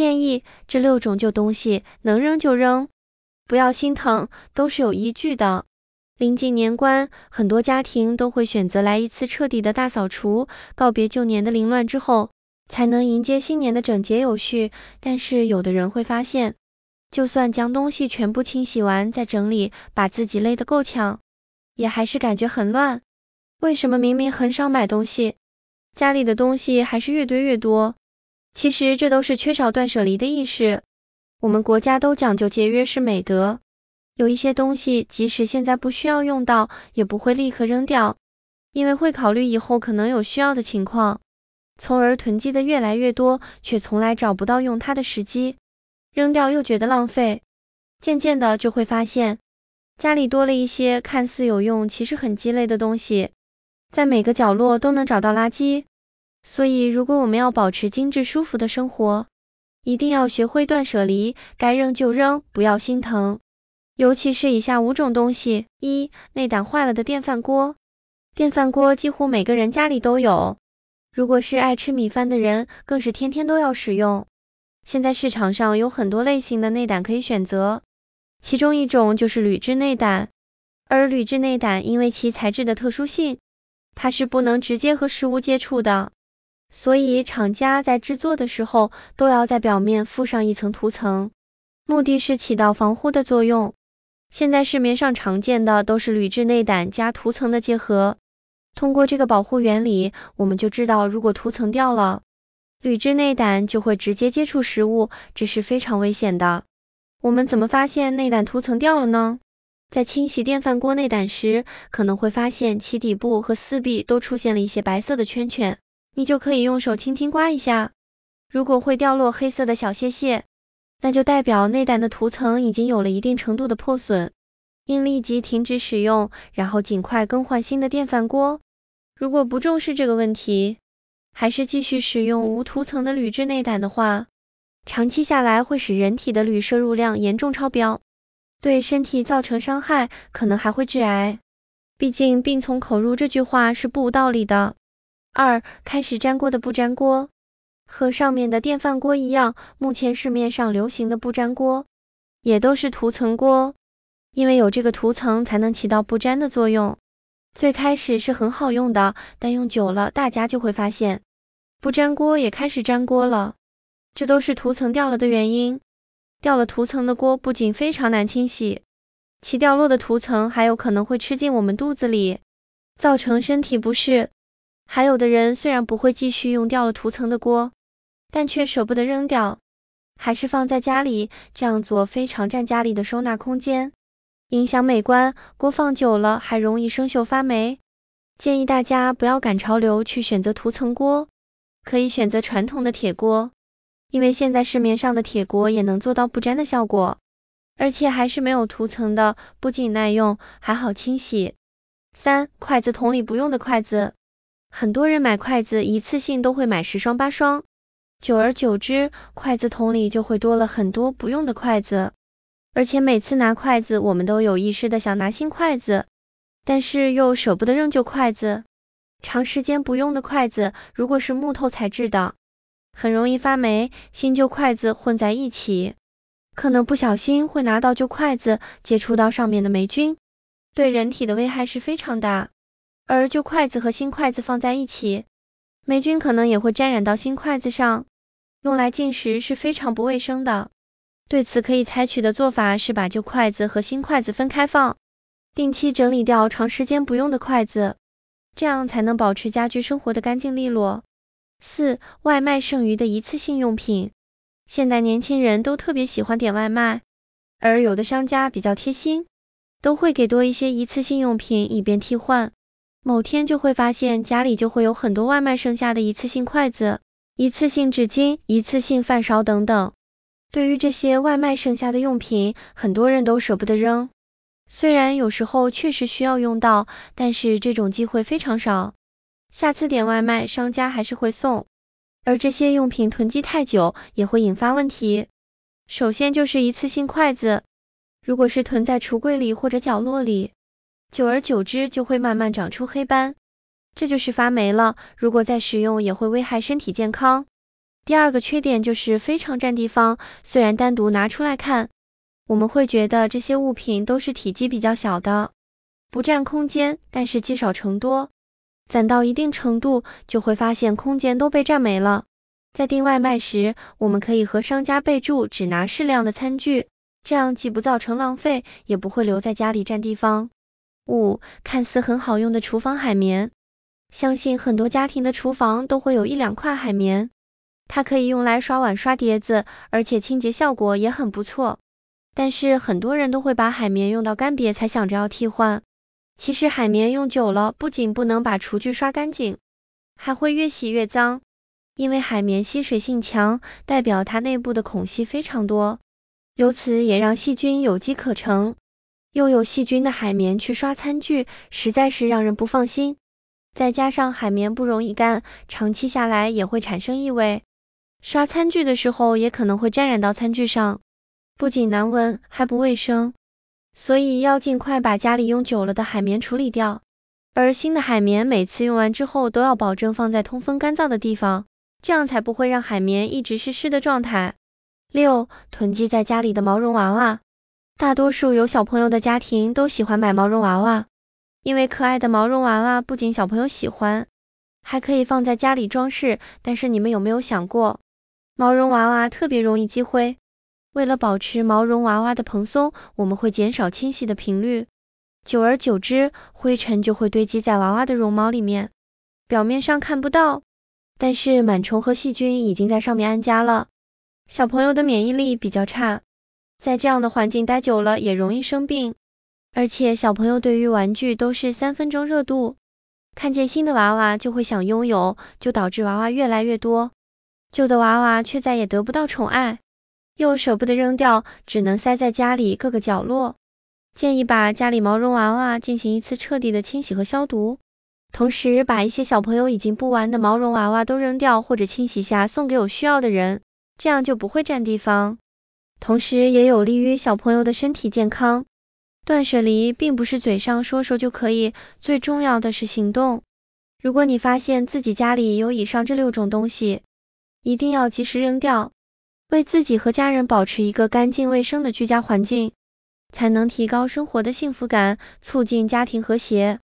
建议这六种旧东西能扔就扔，不要心疼，都是有依据的。临近年关，很多家庭都会选择来一次彻底的大扫除，告别旧年的凌乱之后，才能迎接新年的整洁有序。但是有的人会发现，就算将东西全部清洗完再整理，把自己累得够呛，也还是感觉很乱。为什么明明很少买东西，家里的东西还是越堆越多？其实这都是缺少断舍离的意识。我们国家都讲究节约是美德，有一些东西即使现在不需要用到，也不会立刻扔掉，因为会考虑以后可能有需要的情况，从而囤积的越来越多，却从来找不到用它的时机，扔掉又觉得浪费，渐渐的就会发现，家里多了一些看似有用，其实很鸡肋的东西，在每个角落都能找到垃圾。所以，如果我们要保持精致舒服的生活，一定要学会断舍离，该扔就扔，不要心疼。尤其是以下五种东西：一、内胆坏了的电饭锅。电饭锅几乎每个人家里都有，如果是爱吃米饭的人，更是天天都要使用。现在市场上有很多类型的内胆可以选择，其中一种就是铝制内胆，而铝制内胆因为其材质的特殊性，它是不能直接和食物接触的。所以厂家在制作的时候，都要在表面附上一层涂层，目的是起到防护的作用。现在市面上常见的都是铝制内胆加涂层的结合。通过这个保护原理，我们就知道如果涂层掉了，铝制内胆就会直接接触食物，这是非常危险的。我们怎么发现内胆涂层掉了呢？在清洗电饭锅内胆时，可能会发现其底部和四壁都出现了一些白色的圈圈。你就可以用手轻轻刮一下，如果会掉落黑色的小屑屑，那就代表内胆的涂层已经有了一定程度的破损，应立即停止使用，然后尽快更换新的电饭锅。如果不重视这个问题，还是继续使用无涂层的铝制内胆的话，长期下来会使人体的铝摄入量严重超标，对身体造成伤害，可能还会致癌。毕竟病从口入这句话是不无道理的。二，开始粘锅的不粘锅，和上面的电饭锅一样，目前市面上流行的不粘锅，也都是涂层锅，因为有这个涂层才能起到不粘的作用。最开始是很好用的，但用久了，大家就会发现，不粘锅也开始粘锅了，这都是涂层掉了的原因。掉了涂层的锅不仅非常难清洗，其掉落的涂层还有可能会吃进我们肚子里，造成身体不适。还有的人虽然不会继续用掉了涂层的锅，但却舍不得扔掉，还是放在家里，这样做非常占家里的收纳空间，影响美观，锅放久了还容易生锈发霉。建议大家不要赶潮流去选择涂层锅，可以选择传统的铁锅，因为现在市面上的铁锅也能做到不粘的效果，而且还是没有涂层的，不仅耐用，还好清洗。三、筷子桶里不用的筷子。很多人买筷子，一次性都会买十双八双，久而久之，筷子桶里就会多了很多不用的筷子。而且每次拿筷子，我们都有意识的想拿新筷子，但是又舍不得扔旧筷子。长时间不用的筷子，如果是木头材质的，很容易发霉，新旧筷子混在一起，可能不小心会拿到旧筷子，接触到上面的霉菌，对人体的危害是非常大。而旧筷子和新筷子放在一起，霉菌可能也会沾染到新筷子上，用来进食是非常不卫生的。对此可以采取的做法是把旧筷子和新筷子分开放，定期整理掉长时间不用的筷子，这样才能保持家居生活的干净利落。四、外卖剩余的一次性用品，现代年轻人都特别喜欢点外卖，而有的商家比较贴心，都会给多一些一次性用品以便替换。某天就会发现家里就会有很多外卖剩下的一次性筷子、一次性纸巾、一次性饭勺等等。对于这些外卖剩下的用品，很多人都舍不得扔，虽然有时候确实需要用到，但是这种机会非常少。下次点外卖商家还是会送，而这些用品囤积太久也会引发问题。首先就是一次性筷子，如果是囤在橱柜里或者角落里，久而久之，就会慢慢长出黑斑，这就是发霉了。如果再使用，也会危害身体健康。第二个缺点就是非常占地方，虽然单独拿出来看，我们会觉得这些物品都是体积比较小的，不占空间，但是积少成多，攒到一定程度，就会发现空间都被占没了。在订外卖时，我们可以和商家备注只拿适量的餐具，这样既不造成浪费，也不会留在家里占地方。五，看似很好用的厨房海绵，相信很多家庭的厨房都会有一两块海绵，它可以用来刷碗刷碟子，而且清洁效果也很不错。但是很多人都会把海绵用到干瘪才想着要替换，其实海绵用久了，不仅不能把厨具刷干净，还会越洗越脏，因为海绵吸水性强，代表它内部的孔隙非常多，由此也让细菌有机可乘。用有细菌的海绵去刷餐具，实在是让人不放心。再加上海绵不容易干，长期下来也会产生异味，刷餐具的时候也可能会沾染到餐具上，不仅难闻，还不卫生。所以要尽快把家里用久了的海绵处理掉，而新的海绵每次用完之后都要保证放在通风干燥的地方，这样才不会让海绵一直是湿的状态。六、囤积在家里的毛绒娃娃。大多数有小朋友的家庭都喜欢买毛绒娃娃，因为可爱的毛绒娃娃不仅小朋友喜欢，还可以放在家里装饰。但是你们有没有想过，毛绒娃娃特别容易积灰？为了保持毛绒娃娃的蓬松，我们会减少清洗的频率，久而久之，灰尘就会堆积在娃娃的绒毛里面，表面上看不到，但是螨虫和细菌已经在上面安家了。小朋友的免疫力比较差。在这样的环境待久了也容易生病，而且小朋友对于玩具都是三分钟热度，看见新的娃娃就会想拥有，就导致娃娃越来越多，旧的娃娃却再也得不到宠爱，又舍不得扔掉，只能塞在家里各个角落。建议把家里毛绒娃娃进行一次彻底的清洗和消毒，同时把一些小朋友已经不玩的毛绒娃娃都扔掉或者清洗下送给有需要的人，这样就不会占地方。同时也有利于小朋友的身体健康。断舍离并不是嘴上说说就可以，最重要的是行动。如果你发现自己家里有以上这六种东西，一定要及时扔掉，为自己和家人保持一个干净卫生的居家环境，才能提高生活的幸福感，促进家庭和谐。